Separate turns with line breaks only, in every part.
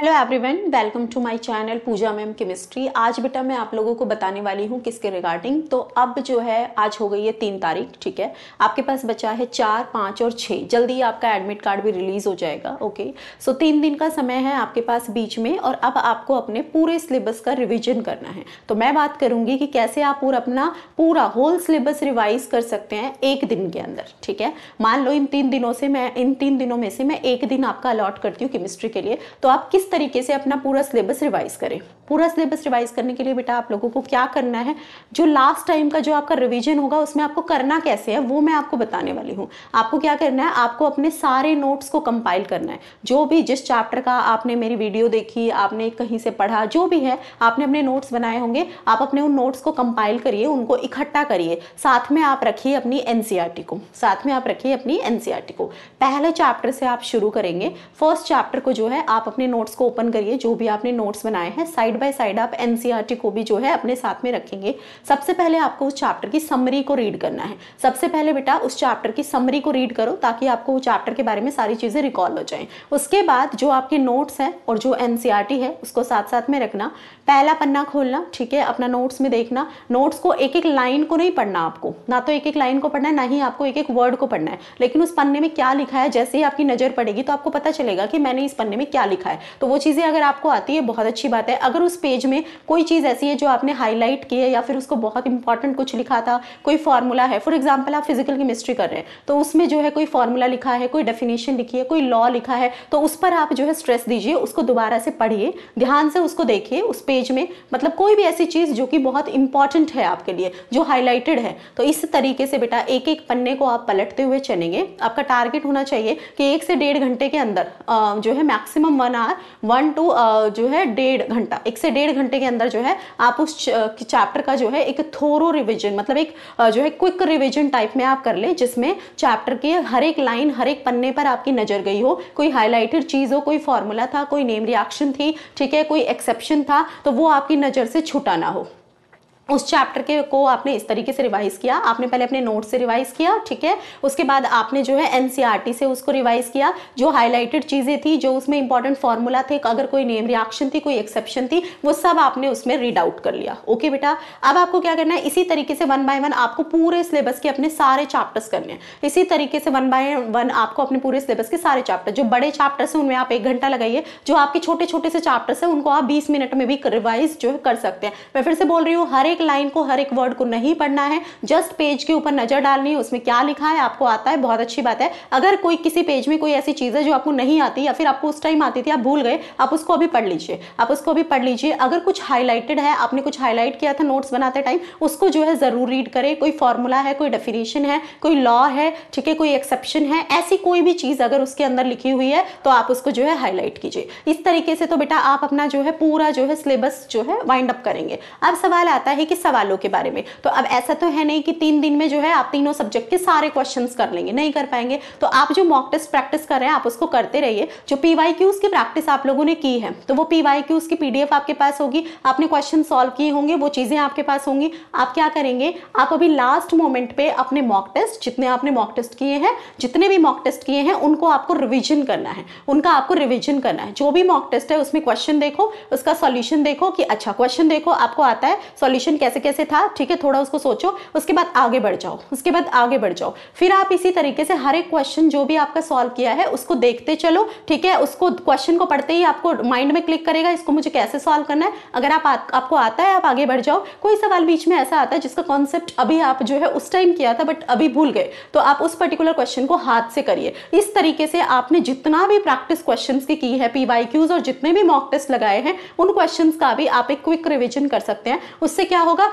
hello everyone welcome to my channel Pooja ma'am chemistry आज बेटा मैं आप लोगों को बताने वाली हूँ किसके रिगार्डिंग तो अब जो है आज हो गई है तीन तारीख ठीक है आपके पास बचा है चार पाँच और छः जल्दी ही आपका एडमिट कार्ड भी रिलीज़ हो जाएगा ओके सो तीन दिन का समय है आपके पास बीच में और अब आपको अपने पूरे सिलेबस का रिविजन करना है तो मैं बात करूँगी कि कैसे आप पूरा अपना पूरा होल सिलेबस रिवाइज कर सकते हैं एक दिन के अंदर ठीक है मान लो इन तीन दिनों से मैं इन तीन दिनों में से मैं एक दिन आपका अलॉट करती हूँ केमिस्ट्री के लिए तो आप किस तरीके से अपना पूरा सिलेबस रिवाइज करें पूरा सिलेबस रिवाइज करने के लिए बेटा आप लोगों को क्या करना है जो लास्ट टाइम का जो आपका रिविजन होगा उसमें आपको करना कैसे है वो मैं आपको बताने वाली हूँ आपको क्या करना है आपको अपने सारे नोट्स को कंपाइल करना है जो भी जिस चैप्टर का आपने मेरी वीडियो देखी आपने कहीं से पढ़ा जो भी है आपने अपने नोट्स बनाए होंगे आप अपने उन नोट्स को कंपाइल करिए उनको इकट्ठा करिए साथ में आप रखिए अपनी एन e को साथ में आप रखिए अपनी एन e को पहले चैप्टर से आप शुरू करेंगे फर्स्ट चैप्टर को जो है आप अपने नोट्स को ओपन करिए जो भी आपने नोट्स बनाए हैं साइड बाय साइड आप एनसीईआरटी e को भी जो है अपने साथ में रखेंगे सबसे पहले आपको उस चैप्टर की समरी को रीड करना है सबसे पहले बेटा उस चैप्टर की समरी को रीड करो ताकि आपको उस चैप्टर के बारे में सारी चीज़ें रिकॉल हो जाए उसके बाद जो आपके नोट्स हैं और जो एन e है उसको साथ साथ में रखना पहला पन्ना खोलना ठीक है अपना नोट्स में देखना नोट्स को एक एक लाइन को नहीं पढ़ना आपको ना तो एक एक लाइन को पढ़ना है ना ही आपको एक एक वर्ड को पढ़ना है लेकिन उस पन्ने में क्या लिखा है जैसे ही आपकी नज़र पड़ेगी तो आपको पता चलेगा कि मैंने इस पन्ने में क्या लिखा है तो वो चीज़ें अगर आपको आती है बहुत अच्छी बात है अगर उस पेज में कोई चीज़ ऐसी है जो आपने हाईलाइट की है या फिर उसको बहुत इंपॉर्टेंट कुछ लिखा था कोई फार्मूला है फॉर एग्जाम्पल आप फिजिकल केमिस्ट्री कर रहे हैं तो उसमें जो है कोई फार्मूला लिखा है कोई डेफिनेशन लिखी है कोई लॉ लिखा है तो उस पर आप जो है स्ट्रेस दीजिए उसको दोबारा से पढ़िए ध्यान से उसको देखिए उस पेज में मतलब कोई भी ऐसी चीज़ जो कि बहुत इंपॉर्टेंट है आपके लिए जो हाईलाइटेड है तो इस तरीके से बेटा एक एक पन्ने को आप पलटते हुए चलेंगे आपका टारगेट होना चाहिए कि एक से डेढ़ घंटे के अंदर जो है maximum one hour one two जो है डेढ़ घंटा एक से डेढ़ घंटे के अंदर जो है आप उस चैप्टर का जो है एक थोरो रिविजन मतलब एक जो है क्विक रिविजन टाइप में आप कर लें जिसमें चैप्टर के हर एक लाइन हर एक पन्ने पर आपकी नज़र गई हो कोई हाईलाइटेड चीज़ हो कोई फॉर्मूला था कोई नेम रिएक्शन थी ठीक है कोई एक्सेप्शन था तो वो आपकी नज़र से छुटाना ना हो उस चैप्टर के को आपने इस तरीके से रिवाइज़ किया आपने पहले अपने नोट से रिवाइज़ किया ठीक है उसके बाद आपने जो है एनसीईआरटी e से उसको रिवाइज़ किया जो हाईलाइटेड चीज़ें थी जो उसमें इंपॉर्टेंट फॉर्मूला थे अगर कोई नेम रिएक्शन थी कोई एक्सेप्शन थी वो सब आपने उसमें रीड आउट कर लिया ओके बेटा अब आपको क्या करना है इसी तरीके से वन बाय वन आपको पूरे सिलेबस के अपने सारे चैप्टर्स करने हैं इसी तरीके से वन बाय वन आपको अपने पूरे सिलेबस के सारे चैप्टर जो बड़े चैप्टर्स हैं उनमें आप एक घंटा लगाइए जो आपके छोटे छोटे से चैप्टर्स हैं उनको आप बीस मिनट में भी रिवाइज जो है कर सकते हैं मैं फिर से बोल रही हूँ हर एक एक लाइन को हर एक वर्ड को नहीं पढ़ना है जस्ट पेज के ऊपर नजर डालनी है उसमें क्या लिखा है आपको आता है बहुत अच्छी बात है अगर कोई किसी पेज में कोई ऐसी चीज़ है जो आपको नहीं आती या फिर आपको उस टाइम आती थी आप भूल गए आप उसको अभी पढ़ लीजिए आप उसको अभी पढ़ लीजिए अगर कुछ हाईलाइटेड है आपने कुछ हाईलाइट किया था नोट्स बनाते टाइम उसको जो है ज़रूर रीड करें कोई फॉर्मूला है कोई डेफिनेशन है कोई लॉ है ठीक है कोई एक्सेप्शन है ऐसी कोई भी चीज़ अगर उसके अंदर लिखी हुई है तो आप उसको जो है हाईलाइट कीजिए इस तरीके से तो बेटा आप अपना जो है पूरा जो है सिलेबस जो है वाइंड अप करेंगे अब सवाल आता है कि सवालों के बारे में तो अब ऐसा तो है नहीं कि तीन दिन में जो है आप तीनों सब्जेक्ट के सारे क्वेश्चन कर लेंगे नहीं कर पाएंगे तो आप जो मॉक टेस्ट प्रैक्टिस कर रहे हैं आप उसको करते रहिए जो पीवाई क्यूज की प्रैक्टिस आप लोगों ने की है तो वो पीवाई क्यूज की पीडीएफ आपके पास होगी आपने क्वेश्चन सॉल्व किए होंगे वो चीज़ें आपके पास होंगी आप क्या करेंगे आप अभी लास्ट मोमेंट पे अपने मॉक टेस्ट जितने आपने मॉक टेस्ट किए हैं जितने भी मॉक टेस्ट किए हैं उनको आपको रिविजन करना है उनका आपको रिविजन करना है जो भी मॉक टेस्ट है उसमें क्वेश्चन देखो उसका सोल्यूशन देखो कि अच्छा क्वेश्चन देखो आपको आता है सोल्यूशन सिचुएशन कैसे कैसे था ठीक है थोड़ा उसको सोचो उसके बाद आगे बढ़ जाओ उसके बाद आगे बढ़ जाओ फिर आप इसी तरीके से हर एक क्वेश्चन जो भी आपका सॉल्व किया है उसको देखते चलो ठीक है उसको क्वेश्चन को पढ़ते ही आपको माइंड में क्लिक करेगा इसको मुझे कैसे सॉल्व करना है अगर आप, आप आपको आता है आप आगे बढ़ जाओ कोई सवाल बीच में ऐसा आता है जिसका कॉन्सेप्ट अभी आप जो है उस टाइम किया था बट अभी भूल गए तो आप उस पर्टिकुलर क्वेश्चन को हाथ से करिए इस तरीके से आपने जितना भी प्रैक्टिस क्वेश्चन की की है पी और जितने भी मॉक टेस्ट लगाए हैं उन क्वेश्चन का भी आप एक क्विक रिविजन कर सकते हैं उससे क्या क्या होगा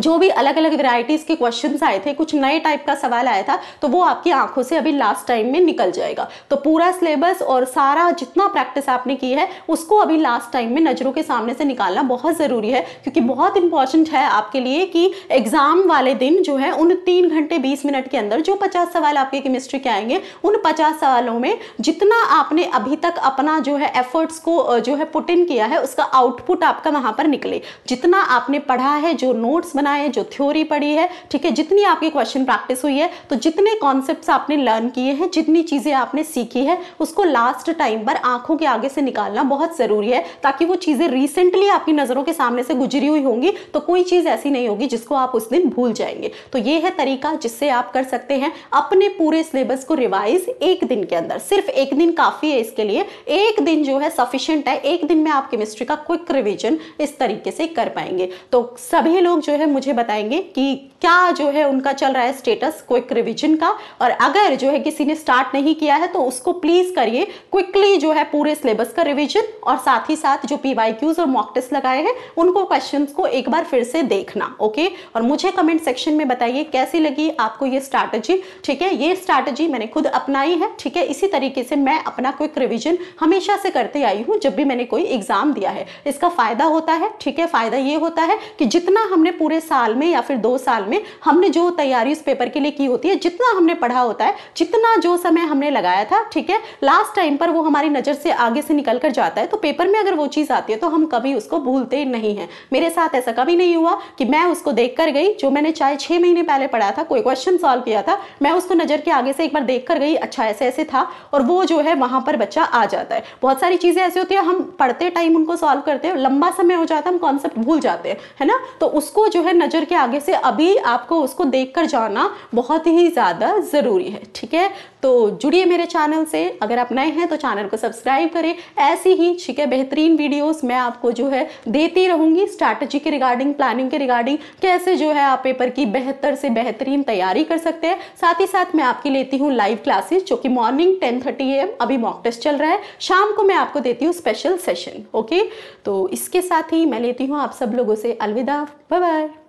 जो भी अलग अलग वेराइटीज़ के क्वेश्चन आए थे कुछ नए टाइप का सवाल आया था तो वो आपकी आंखों से अभी लास्ट टाइम में निकल जाएगा तो पूरा सिलेबस और सारा जितना प्रैक्टिस आपने की है उसको अभी लास्ट टाइम में नज़रों के सामने से निकालना बहुत ज़रूरी है क्योंकि बहुत इंपॉर्टेंट है आपके लिए कि एग्ज़ाम वाले दिन जो है उन तीन घंटे बीस मिनट के अंदर जो पचास सवाल आपके केमिस्ट्री के आएंगे उन पचास सवालों में जितना आपने अभी तक अपना जो है एफर्ट्स को जो है पुट इन किया है उसका आउटपुट आपका वहाँ पर निकले जितना आपने पढ़ा है जो नोट्स बनाए जो थ्योरी पढ़ी है ठीक है जितनी आपकी क्वेश्चन प्रैक्टिस हुई है तो जितने कॉन्सेप्ट आपने लर्न किए हैं जितनी चीज़ें आपने सीखी है उसको लास्ट टाइम पर आंखों के आगे से निकालना बहुत ज़रूरी है ताकि वो चीज़ें रिसेंटली आपकी नज़रों के सामने से गुजरी हुई होंगी तो कोई चीज़ ऐसी नहीं होगी जिसको आप उस दिन भूल जाएंगे तो ये है तरीका जिससे आप कर सकते हैं अपने पूरे सिलेबस को रिवाइज एक दिन के अंदर सिर्फ एक दिन काफ़ी है इसके लिए एक दिन जो है सफिशियंट है एक दिन में आप केमिस्ट्री का क्विक रिविजन इस तरीके से कर पाएंगे तो सभी लोग जो है मुझे बताएंगे कि क्या जो है उनका चल रहा है स्टेटस क्विक रिविजन का और अगर जो है किसी ने स्टार्ट नहीं किया है तो उसको प्लीज़ करिए क्विकली जो है पूरे सिलेबस का रिविजन और साथ ही साथ जो पी और मॉक टेस्ट लगाए हैं उनको क्वेश्चन को एक बार फिर से देखना ओके और मुझे कमेंट सेक्शन में बताइए कैसी लगी आपको ये स्ट्रैटेजी ठीक है ये स्ट्रैटेजी मैंने खुद अपनाई है ठीक है इसी तरीके से मैं अपना क्विक रिविजन हमेशा से करते आई हूँ जब भी मैंने कोई एग्जाम दिया है इसका फायदा होता है ठीक है फायदा ये होता है कि जितना हमने पूरे साल में या फिर दो साल में हमने जो तैयारी उस पेपर के लिए की होती है जितना हमने पढ़ा होता है जितना जो समय हमने लगाया था ठीक है लास्ट टाइम पर वो हमारी नज़र से आगे से निकल कर जाता है तो पेपर में अगर वो चीज़ आती है तो हम कभी उसको भूलते नहीं हैं मेरे साथ ऐसा कभी नहीं हुआ कि मैं उसको देख कर गई जो मैंने चाहे छः महीने पहले पढ़ा था कोई क्वेश्चन सॉल्व किया था मैं उसको नज़र के आगे से एक बार देख कर गई अच्छा ऐसे ऐसे था और वो जो है वहाँ पर बच्चा आ जाता है बहुत सारी चीज़ें ऐसी होती है हम पढ़ते टाइम उनको सॉल्व करते हैं लंबा समय हो जाता है हम कॉन्सेप्ट भूल जाते हैं है ना तो उसको जो है नज़र के आगे से अभी आपको उसको देखकर जाना बहुत ही ज़्यादा ज़रूरी है ठीक है तो जुड़िए मेरे चैनल से अगर आप नए हैं तो चैनल को सब्सक्राइब करें ऐसी ही ठीक है बेहतरीन वीडियोस मैं आपको जो है देती रहूँगी स्ट्रैटेजी के रिगार्डिंग प्लानिंग के रिगार्डिंग कैसे जो है आप पेपर की बेहतर से बेहतरीन तैयारी कर सकते हैं साथ ही साथ मैं आपकी लेती हूँ लाइव क्लासेस जो कि मॉर्निंग टेन थर्टी एम अभी मॉक टेस्ट चल रहा है शाम को मैं आपको देती हूँ स्पेशल सेशन ओके तो इसके साथ ही मैं लेती हूँ आप सब लोगों से अलविदा बाय बाय